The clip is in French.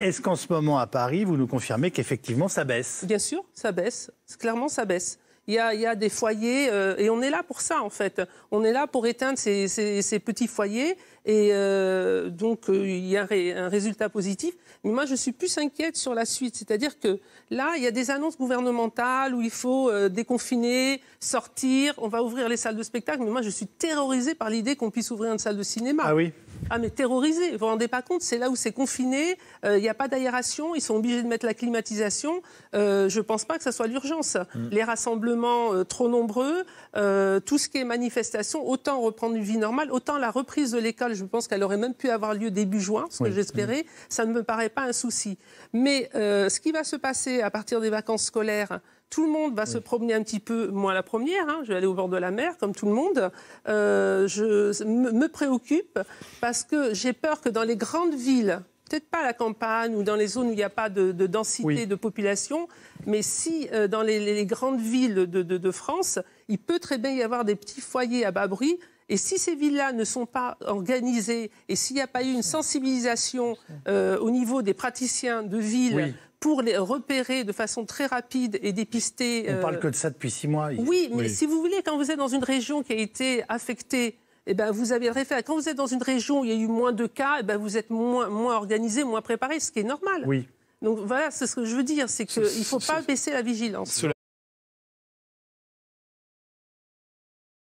Est-ce qu'en ce moment à Paris, vous nous confirmez qu'effectivement ça baisse Bien sûr, ça baisse. Clairement, ça baisse. Il y, a, des foyers, euh, et on est là pour ça en fait. On est là pour éteindre ces, petits foyers, et euh, donc euh, il y a un résultat positif. Mais moi, je suis plus inquiète sur la suite, c'est-à-dire que là, il y a des annonces gouvernementales où il faut déconfiner, sortir, on va ouvrir les salles de spectacle, mais moi, je suis terrorisée par l'idée qu'on puisse ouvrir une salle de cinéma. Ah oui ah mais terrorisés, vous vous rendez pas compte, c'est là où c'est confiné, euh, il n'y a pas d'aération, ils sont obligés de mettre la climatisation. Euh, je ne pense pas que ça soit l'urgence. Mm. Les rassemblements euh, trop nombreux, tout ce qui est manifestation, autant reprendre une vie normale, autant la reprise de l'école, je pense qu'elle aurait même pu avoir lieu début juin, ce que j'espérais, mm. ça ne me paraît pas un souci. Mais ce qui va se passer à partir des vacances scolaires, tout le monde va se promener un petit peu, moi la première, hein, je vais aller au bord de la mer comme tout le monde. Euh, je me préoccupe parce que j'ai peur que dans les grandes villes, peut-être pas la campagne ou dans les zones où il n'y a pas de, densité de population, mais si euh, dans les, grandes villes de, de, France, il peut très bien y avoir des petits foyers à bas bruit et si ces villes-là ne sont pas organisées et s'il n'y a pas eu une sensibilisation euh, au niveau des praticiens de ville pour les repérer de façon très rapide et dépister. On ne euh, parle que de ça depuis six mois. Oui, mais si vous voulez, quand vous êtes dans une région qui a été affectée, eh ben vous avez référent. Quand vous êtes dans une région où il y a eu moins de cas, eh ben vous êtes moins, moins organisé, moins préparé, ce qui est normal. Oui. Donc voilà, c'est ce que je veux dire, c'est qu'il ne faut pas baisser la vigilance.